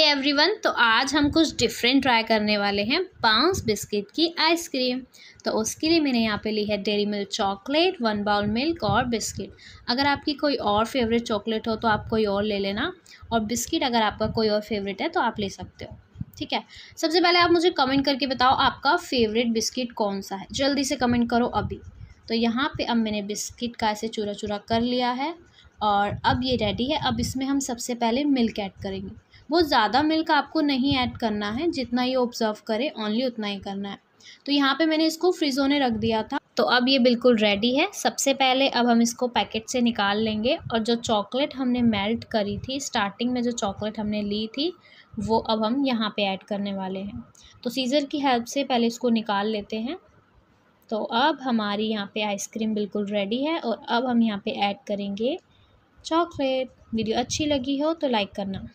हे hey everyone तो आज हम कुछ डिफरेंट ट्राई करने वाले हैं पाउंस बिस्किट की आइसक्रीम तो उसके लिए मैंने यहाँ पे ली है Dairy Milk chocolate one bowl milk और बिस्किट अगर आपकी कोई और फेवरेट चॉकलेट हो तो आप कोई और ले लेना और बिस्किट अगर आपका कोई और फेवरेट है तो आप ले सकते हो ठीक है सबसे पहले आप मुझे कमेंट करके बताओ आपका फेवरेट बिस्किट कौन सा है जल्दी से कमेंट करो अभी तो यहाँ पर अब मैंने बिस्किट का ऐसे चूरा चूरा कर लिया है और अब ये रेडी है अब इसमें हम सबसे पहले मिल्क ऐड करेंगे बहुत ज़्यादा मिल्क आपको नहीं ऐड करना है जितना ये ऑब्ज़र्व करे ओनली उतना ही करना है तो यहाँ पे मैंने इसको फ्रिज होने रख दिया था तो अब ये बिल्कुल रेडी है सबसे पहले अब हम इसको पैकेट से निकाल लेंगे और जो चॉकलेट हमने मेल्ट करी थी स्टार्टिंग में जो चॉकलेट हमने ली थी वो अब हम यहाँ पे ऐड करने वाले हैं तो सीज़र की हेल्प से पहले इसको निकाल लेते हैं तो अब हमारी यहाँ पे आइसक्रीम बिल्कुल रेडी है और अब हम यहाँ पे ऐड करेंगे चॉकलेट वीडियो अच्छी लगी हो तो लाइक करना